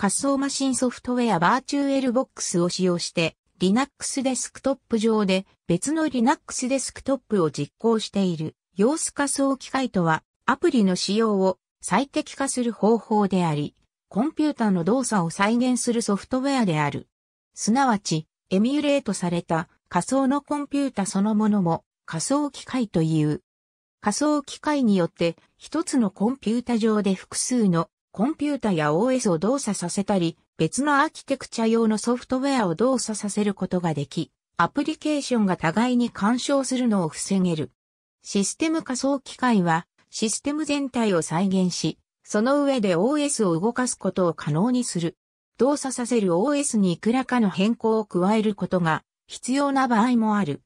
滑走マシンソフトウェアバーチュエルボックスを使用して、Linux デスクトップ上で別の Linux デスクトップを実行している様子仮想機械とはアプリの使用を最適化する方法であり、コンピュータの動作を再現するソフトウェアである。すなわち、エミュレートされた仮想のコンピュータそのものも仮想機械という。仮想機械によって一つのコンピュータ上で複数のコンピュータや OS を動作させたり、別のアーキテクチャ用のソフトウェアを動作させることができ、アプリケーションが互いに干渉するのを防げる。システム仮想機械は、システム全体を再現し、その上で OS を動かすことを可能にする。動作させる OS にいくらかの変更を加えることが必要な場合もある。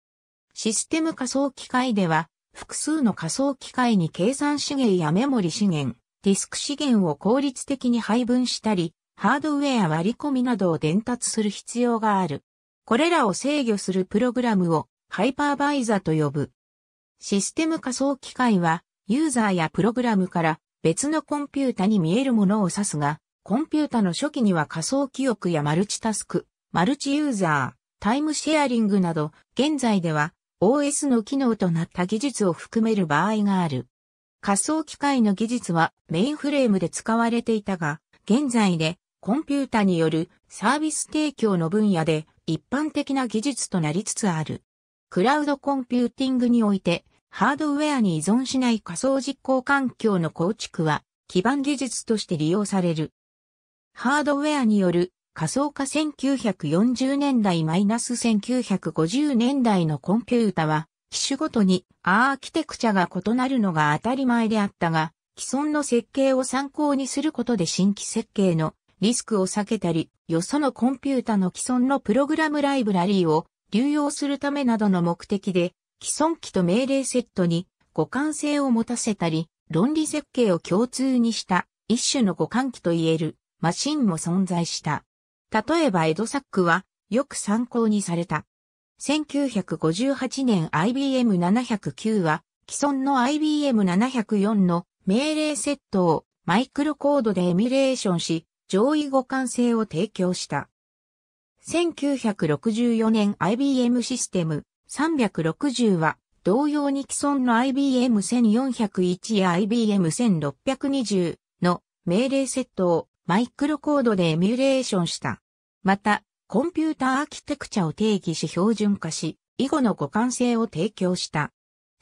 システム仮想機械では、複数の仮想機械に計算資源やメモリ資源、ディスク資源を効率的に配分したり、ハードウェア割り込みなどを伝達する必要がある。これらを制御するプログラムをハイパーバイザと呼ぶ。システム仮想機械は、ユーザーやプログラムから別のコンピュータに見えるものを指すが、コンピュータの初期には仮想記憶やマルチタスク、マルチユーザー、タイムシェアリングなど、現在では OS の機能となった技術を含める場合がある。仮想機械の技術はメインフレームで使われていたが、現在でコンピュータによるサービス提供の分野で一般的な技術となりつつある。クラウドコンピューティングにおいて、ハードウェアに依存しない仮想実行環境の構築は、基盤技術として利用される。ハードウェアによる仮想化1940年代マイナス1950年代のコンピュータは、機種ごとにアーキテクチャが異なるのが当たり前であったが、既存の設計を参考にすることで新規設計のリスクを避けたり、よそのコンピュータの既存のプログラムライブラリーを流用するためなどの目的で、既存機と命令セットに互換性を持たせたり、論理設計を共通にした一種の互換機と言えるマシンも存在した。例えばエドサックはよく参考にされた。1958年 IBM709 は既存の IBM704 の命令セットをマイクロコードでエミュレーションし、上位互換性を提供した。1964年 IBM システム360は同様に既存の IBM1401 や IBM1620 の命令セットをマイクロコードでエミュレーションした。また、コンピュータアーキテクチャを定義し標準化し、以後の互換性を提供した。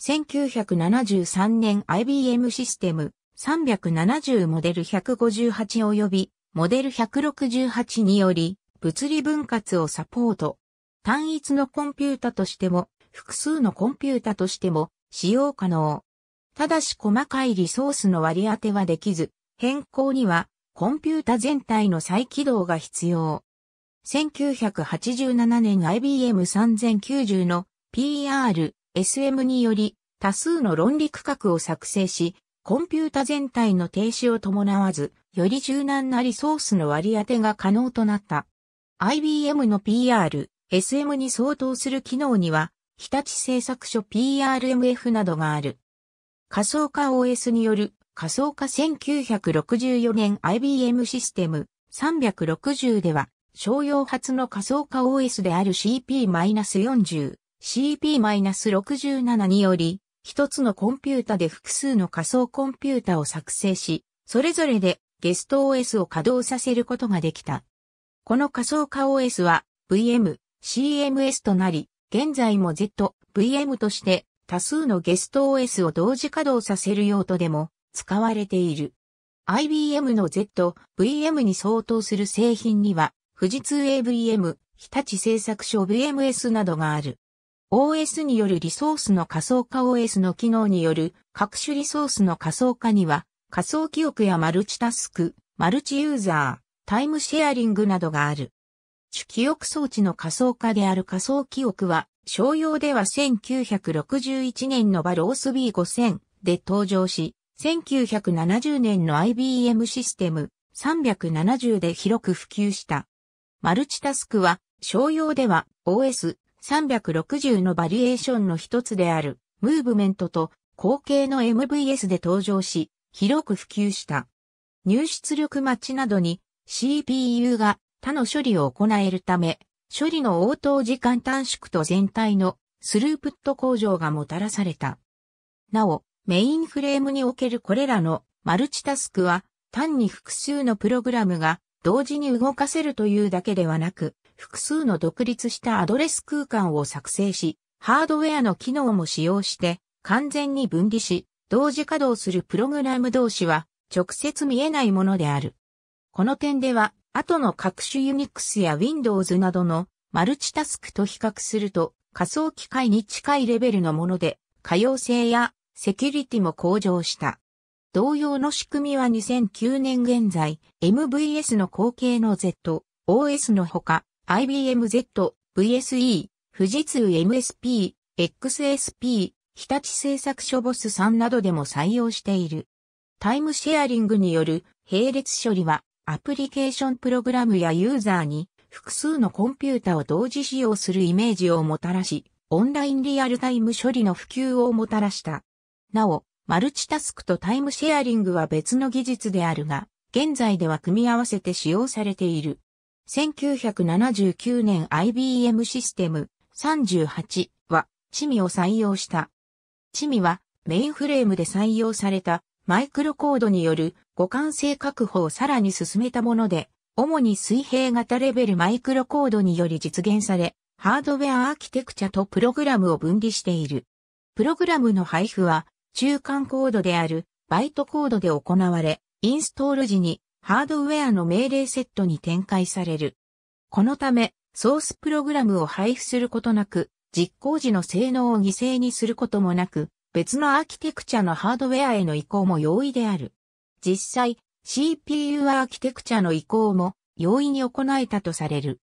1973年 IBM システム370モデル158及びモデル168により物理分割をサポート。単一のコンピュータとしても複数のコンピュータとしても使用可能。ただし細かいリソースの割り当てはできず、変更にはコンピュータ全体の再起動が必要。1987年 IBM3090 の PR、SM により多数の論理区画を作成し、コンピュータ全体の停止を伴わず、より柔軟なリソースの割り当てが可能となった。IBM の PR、SM に相当する機能には、日立製作所 PRMF などがある。仮想化 OS による仮想化1964年 IBM システム360では、商用発の仮想化 OS である CP-40、CP-67 により、一つのコンピュータで複数の仮想コンピュータを作成し、それぞれでゲスト OS を稼働させることができた。この仮想化 OS は VM、CMS となり、現在も Z、VM として多数のゲスト OS を同時稼働させる用途でも使われている。IBM の Z、VM に相当する製品には富士通 AVM、日立製作所 VMS などがある。OS によるリソースの仮想化 OS の機能による各種リソースの仮想化には仮想記憶やマルチタスク、マルチユーザー、タイムシェアリングなどがある。主記憶装置の仮想化である仮想記憶は、商用では1961年のバロース B5000 で登場し、1970年の IBM システム370で広く普及した。マルチタスクは、商用では OS360 のバリエーションの一つである、ムーブメントと後継の MVS で登場し、広く普及した。入出力待ちなどに CPU が他の処理を行えるため、処理の応答時間短縮と全体のスループット向上がもたらされた。なお、メインフレームにおけるこれらのマルチタスクは単に複数のプログラムが同時に動かせるというだけではなく、複数の独立したアドレス空間を作成し、ハードウェアの機能も使用して完全に分離し、同時稼働するプログラム同士は直接見えないものである。この点では、後の各種ユニックスや Windows などのマルチタスクと比較すると仮想機械に近いレベルのもので、可用性やセキュリティも向上した。同様の仕組みは2009年現在、MVS の後継の Z、OS のほか、IBM Z、VSE、富士通 MSP、XSP、日立製作所ボスさんなどでも採用している。タイムシェアリングによる並列処理は、アプリケーションプログラムやユーザーに複数のコンピュータを同時使用するイメージをもたらし、オンラインリアルタイム処理の普及をもたらした。なお、マルチタスクとタイムシェアリングは別の技術であるが、現在では組み合わせて使用されている。1979年 IBM システム38は、チミを採用した。チミは、メインフレームで採用されたマイクロコードによる互換性確保をさらに進めたもので、主に水平型レベルマイクロコードにより実現され、ハードウェアアーキテクチャとプログラムを分離している。プログラムの配布は中間コードであるバイトコードで行われ、インストール時にハードウェアの命令セットに展開される。このため、ソースプログラムを配布することなく、実行時の性能を犠牲にすることもなく、別のアーキテクチャのハードウェアへの移行も容易である。実際、CPU アーキテクチャの移行も容易に行えたとされる。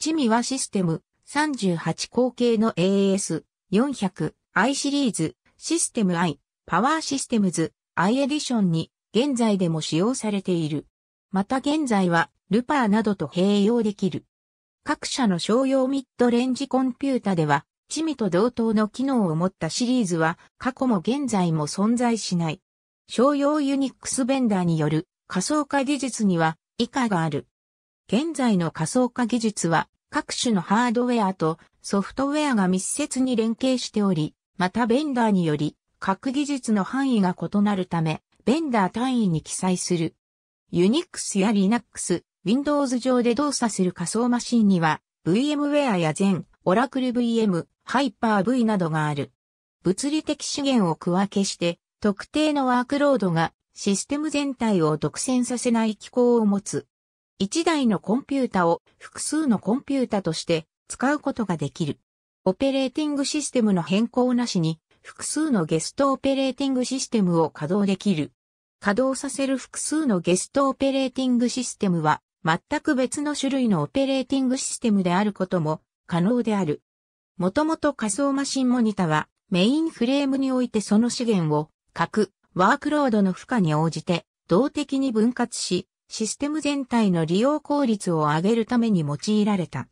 チミはシステム38口径の AS400i シリーズシステム i パワーシステムズ、アイエディションに現在でも使用されている。また現在は、ルパーなどと併用できる。各社の商用ミッドレンジコンピュータでは、チミと同等の機能を持ったシリーズは、過去も現在も存在しない。商用ユニックスベンダーによる仮想化技術には以下がある。現在の仮想化技術は、各種のハードウェアとソフトウェアが密接に連携しており、またベンダーにより各技術の範囲が異なるため、ベンダー単位に記載する。Unix や Linux、Windows 上で動作する仮想マシンには、VMware や Zen、Oracle VM、Hyper-V などがある。物理的資源を区分けして、特定のワークロードがシステム全体を独占させない機構を持つ。一台のコンピュータを複数のコンピュータとして使うことができる。オペレーティングシステムの変更なしに複数のゲストオペレーティングシステムを稼働できる。稼働させる複数のゲストオペレーティングシステムは、全く別の種類のオペレーティングシステムであることも可能である。もともと仮想マシンモニタはメインフレームにおいてその資源を各ワークロードの負荷に応じて動的に分割し、システム全体の利用効率を上げるために用いられた。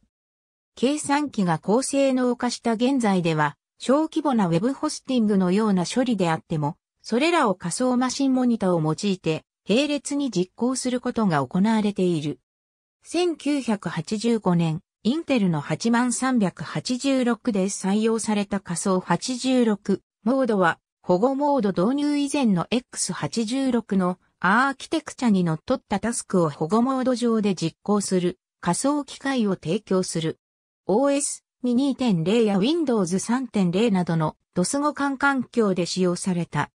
計算機が高性能化した現在では小規模な Web ホスティングのような処理であっても、それらを仮想マシンモニタを用いて並列に実行することが行われている。1985年、インテルの8 3 8 6で採用された仮想86モードは保護モード導入以前の X86 のアーキテクチャにのっとったタスクを保護モード上で実行する仮想機械を提供する。OS ミ2.0や Windows 3.0などの DOS 互換環境で使用された。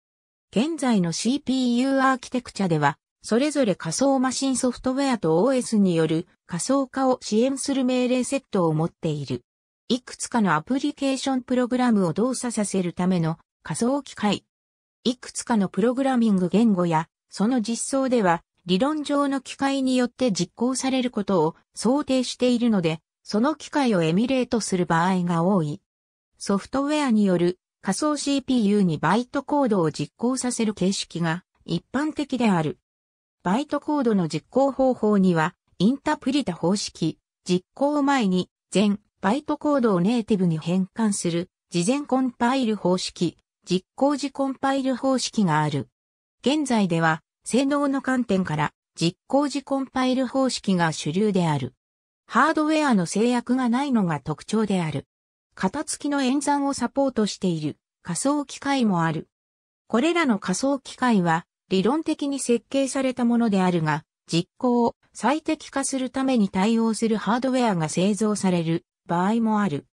現在の CPU アーキテクチャでは、それぞれ仮想マシンソフトウェアと OS による仮想化を支援する命令セットを持っている。いくつかのアプリケーションプログラムを動作させるための仮想機械。いくつかのプログラミング言語や、その実装では、理論上の機械によって実行されることを想定しているので、その機械をエミュレートする場合が多い。ソフトウェアによる仮想 CPU にバイトコードを実行させる形式が一般的である。バイトコードの実行方法には、インタプリタ方式、実行前に全バイトコードをネイティブに変換する、事前コンパイル方式、実行時コンパイル方式がある。現在では、性能の観点から、実行時コンパイル方式が主流である。ハードウェアの制約がないのが特徴である。型付きの演算をサポートしている仮想機械もある。これらの仮想機械は理論的に設計されたものであるが、実行を最適化するために対応するハードウェアが製造される場合もある。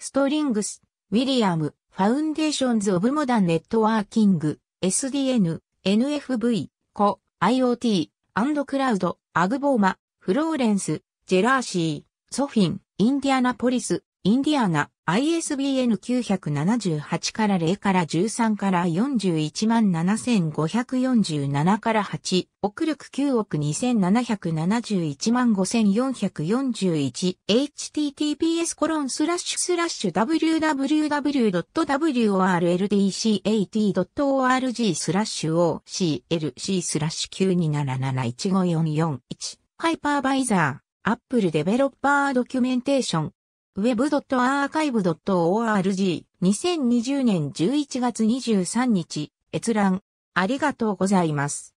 ストリングス、ウィリアム、ファウンデーションズ・オブ・モダン・ネットワーキング、SDN、NFV、コ、IoT、アンドクラウド、アグボーマ、フローレンス、ジェラーシー、ソフィン、インディアナポリス、インディアナ、ISBN 978から0から13から41万7547から8、億力9億2771万5441、https コロンスラッシュスラッシュ www.worldcat.org スラッシュ OCLC スラッシュ9 2 7 7 1 5 4 4 1ハイパーバイザー Apple Developer Documentation web.archive.org 2020年11月23日閲覧ありがとうございます。